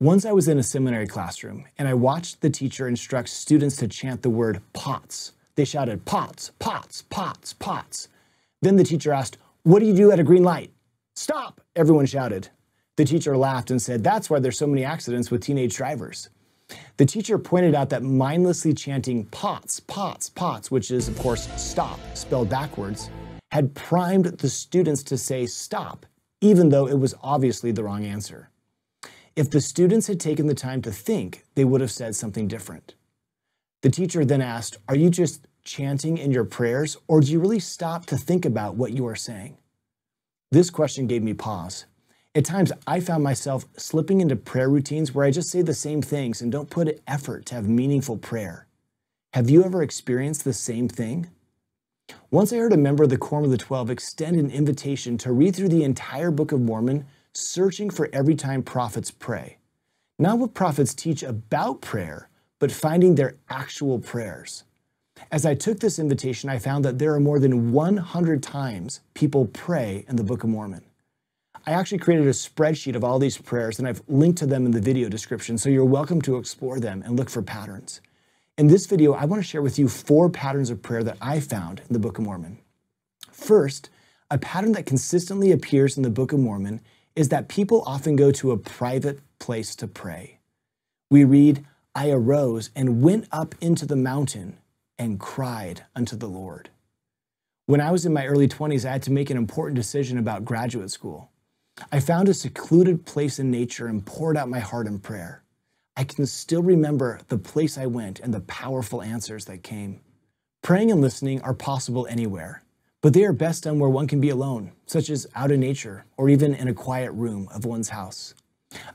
Once I was in a seminary classroom and I watched the teacher instruct students to chant the word pots. They shouted, pots, pots, pots, pots. Then the teacher asked, What do you do at a green light? Stop, everyone shouted. The teacher laughed and said, That's why there's so many accidents with teenage drivers. The teacher pointed out that mindlessly chanting pots, pots, pots, which is, of course, stop, spelled backwards, had primed the students to say stop, even though it was obviously the wrong answer. If the students had taken the time to think, they would have said something different. The teacher then asked, Are you just chanting in your prayers, or do you really stop to think about what you are saying? This question gave me pause. At times, I found myself slipping into prayer routines where I just say the same things and don't put effort to have meaningful prayer. Have you ever experienced the same thing? Once I heard a member of the Quorum of the Twelve extend an invitation to read through the entire Book of Mormon searching for every time prophets pray. Not what prophets teach about prayer, but finding their actual prayers. As I took this invitation, I found that there are more than 100 times people pray in the Book of Mormon. I actually created a spreadsheet of all these prayers, and I've linked to them in the video description, so you're welcome to explore them and look for patterns. In this video, I want to share with you four patterns of prayer that I found in the Book of Mormon. First, a pattern that consistently appears in the Book of Mormon is that people often go to a private place to pray. We read, I arose and went up into the mountain and cried unto the Lord. When I was in my early 20s, I had to make an important decision about graduate school. I found a secluded place in nature and poured out my heart in prayer. I can still remember the place I went and the powerful answers that came. Praying and listening are possible anywhere but they are best done where one can be alone, such as out in nature or even in a quiet room of one's house.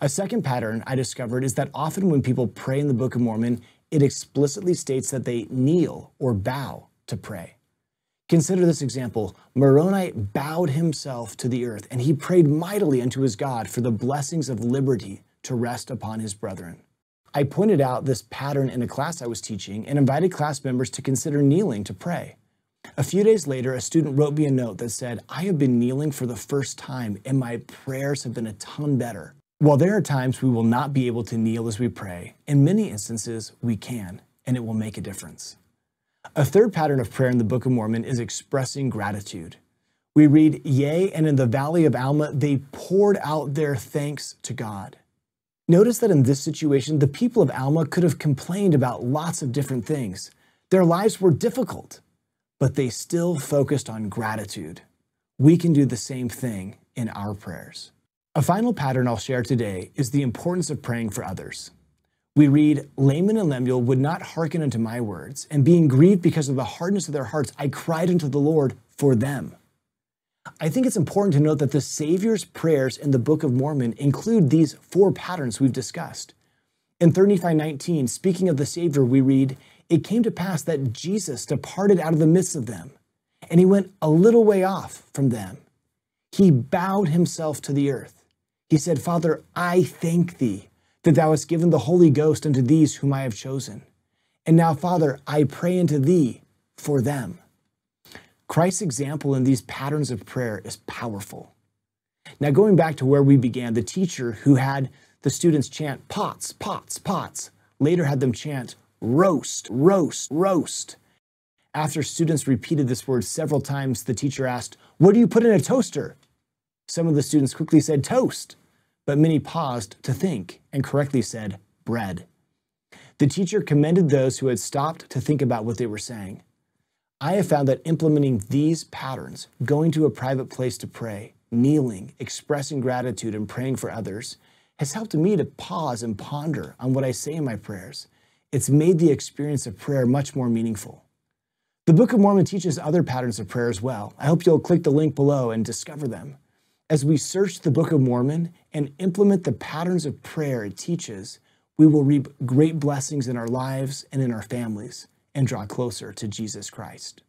A second pattern I discovered is that often when people pray in the Book of Mormon, it explicitly states that they kneel or bow to pray. Consider this example Moroni bowed himself to the earth, and he prayed mightily unto his God for the blessings of liberty to rest upon his brethren. I pointed out this pattern in a class I was teaching and invited class members to consider kneeling to pray. A few days later, a student wrote me a note that said, I have been kneeling for the first time and my prayers have been a ton better. While there are times we will not be able to kneel as we pray, in many instances we can, and it will make a difference. A third pattern of prayer in the Book of Mormon is expressing gratitude. We read, Yea, and in the valley of Alma they poured out their thanks to God. Notice that in this situation, the people of Alma could have complained about lots of different things. Their lives were difficult but they still focused on gratitude. We can do the same thing in our prayers. A final pattern I'll share today is the importance of praying for others. We read, Laman and Lemuel would not hearken unto my words, and being grieved because of the hardness of their hearts, I cried unto the Lord for them. I think it's important to note that the Savior's prayers in the Book of Mormon include these four patterns we've discussed. In 35:19, speaking of the Savior, we read, it came to pass that Jesus departed out of the midst of them, and he went a little way off from them. He bowed himself to the earth. He said, Father, I thank thee that thou hast given the Holy Ghost unto these whom I have chosen. And now, Father, I pray unto thee for them. Christ's example in these patterns of prayer is powerful. Now, going back to where we began, the teacher who had the students chant pots, pots, pots, later had them chant roast, roast, roast. After students repeated this word several times, the teacher asked, What do you put in a toaster? Some of the students quickly said toast, but many paused to think and correctly said bread. The teacher commended those who had stopped to think about what they were saying. I have found that implementing these patterns, going to a private place to pray, kneeling, expressing gratitude, and praying for others, has helped me to pause and ponder on what I say in my prayers it's made the experience of prayer much more meaningful. The Book of Mormon teaches other patterns of prayer as well. I hope you'll click the link below and discover them. As we search the Book of Mormon and implement the patterns of prayer it teaches, we will reap great blessings in our lives and in our families and draw closer to Jesus Christ.